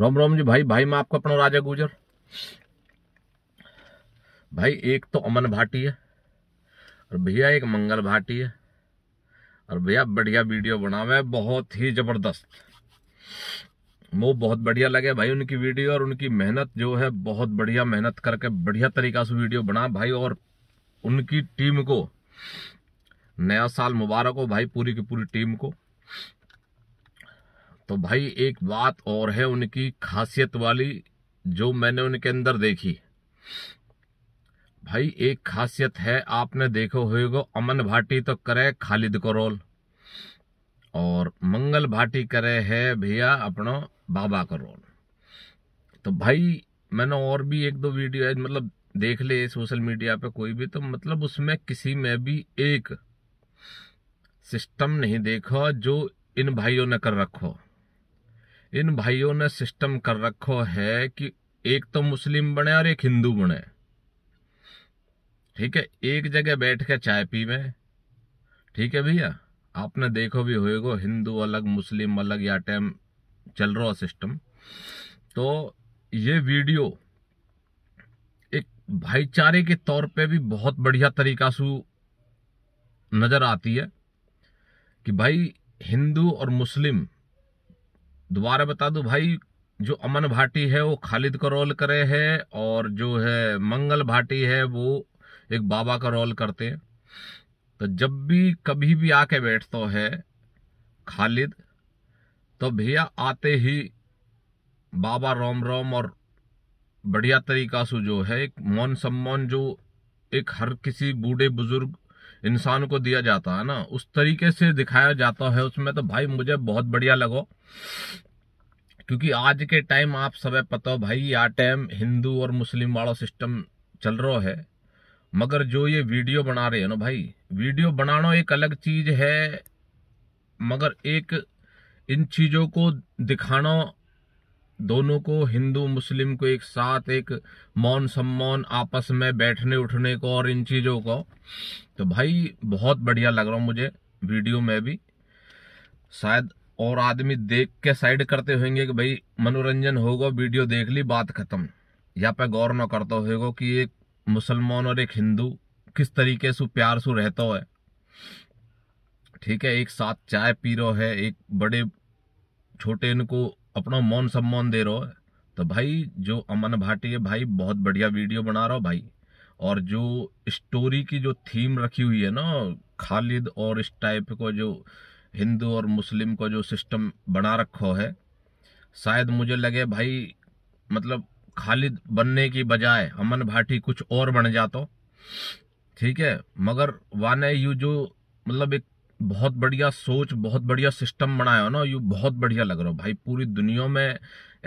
राम राम जी भाई भाई मैं आपका अपना राजा गुजर भाई एक तो अमन भाटी है और भैया एक मंगल भाटी है और भैया बढ़िया वीडियो है बहुत ही जबरदस्त वो बहुत बढ़िया लगे भाई उनकी वीडियो और उनकी मेहनत जो है बहुत बढ़िया मेहनत करके बढ़िया तरीका से वीडियो बना भाई और उनकी टीम को नया साल मुबारक हो भाई पूरी की पूरी टीम को तो भाई एक बात और है उनकी खासियत वाली जो मैंने उनके अंदर देखी भाई एक खासियत है आपने देखो होगा अमन भाटी तो करे खालिद को रोल और मंगल भाटी करे है भैया अपनो बाबा का रोल तो भाई मैंने और भी एक दो वीडियो है मतलब देख ले सोशल मीडिया पे कोई भी तो मतलब उसमें किसी में भी एक सिस्टम नहीं देखो जो इन भाइयों ने कर रखो इन भाइयों ने सिस्टम कर रखो है कि एक तो मुस्लिम बने और एक हिंदू बने ठीक है एक जगह बैठ के चाय पीवे ठीक है भैया आपने देखो भी होएगा हिंदू अलग मुस्लिम अलग या टाइम चल रहा सिस्टम तो ये वीडियो एक भाईचारे के तौर पे भी बहुत बढ़िया तरीका से नज़र आती है कि भाई हिंदू और मुस्लिम दोबारा बता दूं भाई जो अमन भाटी है वो खालिद का रोल करे है और जो है मंगल भाटी है वो एक बाबा का रोल करते हैं तो जब भी कभी भी आके बैठता है खालिद तो भैया आते ही बाबा रोम रोम और बढ़िया तरीका से जो है एक मौन सम्मान जो एक हर किसी बूढ़े बुजुर्ग इंसान को दिया जाता है ना उस तरीके से दिखाया जाता है उसमें तो भाई मुझे बहुत बढ़िया लगो क्योंकि आज के टाइम आप सब पता हो भाई आ टाइम हिंदू और मुस्लिम वाला सिस्टम चल रहा है मगर जो ये वीडियो बना रहे हैं ना भाई वीडियो बनाना एक अलग चीज है मगर एक इन चीज़ों को दिखाना दोनों को हिंदू मुस्लिम को एक साथ एक मौन सम्मान आपस में बैठने उठने को और इन चीज़ों को तो भाई बहुत बढ़िया लग रहा हूँ मुझे वीडियो में भी शायद और आदमी देख के साइड करते होंगे कि भाई मनोरंजन होगा वीडियो देख ली बात खत्म यहाँ पे गौर न करता होगा कि एक मुसलमान और एक हिंदू किस तरीके से प्यार से रहता है ठीक है एक साथ चाय पी रहा है एक बड़े छोटे इनको अपना मौन सम्मान दे है तो भाई जो अमन भाटी है भाई बहुत बढ़िया वीडियो बना रहा हो भाई और जो स्टोरी की जो थीम रखी हुई है ना खालिद और इस टाइप को जो हिंदू और मुस्लिम को जो सिस्टम बना रखो है शायद मुझे लगे भाई मतलब खालिद बनने की बजाय अमन भाटी कुछ और बन जाता ठीक है मगर वाने यू जो मतलब एक बहुत बढ़िया सोच बहुत बढ़िया सिस्टम बनाया हो ना यू बहुत बढ़िया लग रहा हो भाई पूरी दुनिया में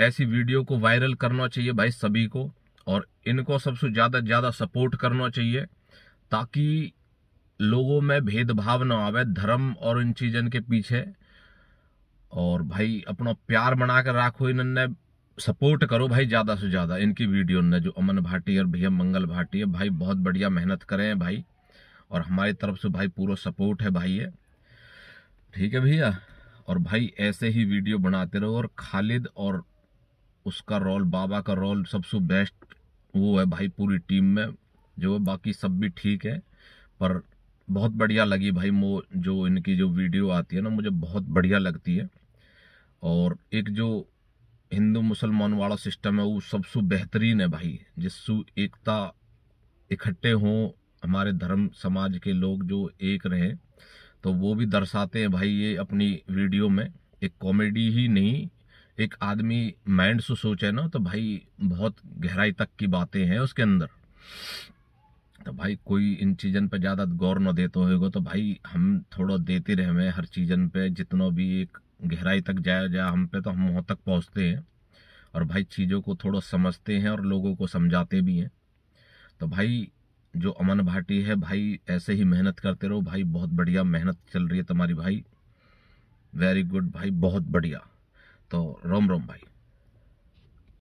ऐसी वीडियो को वायरल करना चाहिए भाई सभी को और इनको सबसे ज़्यादा ज़्यादा सपोर्ट करना चाहिए ताकि लोगों में भेदभाव ना आवे धर्म और इन चीज़न के पीछे और भाई अपना प्यार बना कर राखो इन्होंने सपोर्ट करो भाई ज़्यादा से ज़्यादा इनकी वीडियो ने जो अमन भाटी और भैया मंगल भाटी है भाई बहुत बढ़िया मेहनत करें हैं भाई और हमारी तरफ से भाई पूरा सपोर्ट है भाई ये ठीक है भैया और भाई ऐसे ही वीडियो बनाते रहो और खालिद और उसका रोल बाबा का रोल सबसे बेस्ट वो है भाई पूरी टीम में जो बाकी सब भी ठीक है पर बहुत बढ़िया लगी भाई मो जो इनकी जो वीडियो आती है ना मुझे बहुत बढ़िया लगती है और एक जो हिंदू मुसलमान वाला सिस्टम है वो सबसे बेहतरीन है भाई जिससे एकता इकट्ठे हों हमारे धर्म समाज के लोग जो एक रहें तो वो भी दर्शाते हैं भाई ये अपनी वीडियो में एक कॉमेडी ही नहीं एक आदमी माइंड से सोचे ना तो भाई बहुत गहराई तक की बातें हैं उसके अंदर तो भाई कोई इन चीज़न पे ज़्यादा गौर न देते होगा तो भाई हम थोड़ा देते रहे हर चीज़न पे जितना भी एक गहराई तक जाया जाए हम पे तो हम वहाँ तक पहुँचते हैं और भाई चीज़ों को थोड़ा समझते हैं और लोगों को समझाते भी हैं तो भाई जो अमन भाटी है भाई ऐसे ही मेहनत करते रहो भाई बहुत बढ़िया मेहनत चल रही है तुम्हारी भाई वेरी गुड भाई बहुत बढ़िया तो रोम रोम भाई